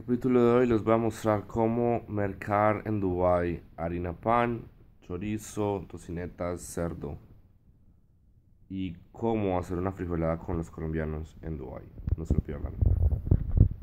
capítulo de hoy les voy a mostrar cómo mercar en Dubai harina pan, chorizo, tocinetas, cerdo y cómo hacer una frijolada con los colombianos en Dubai. No se lo pierdan.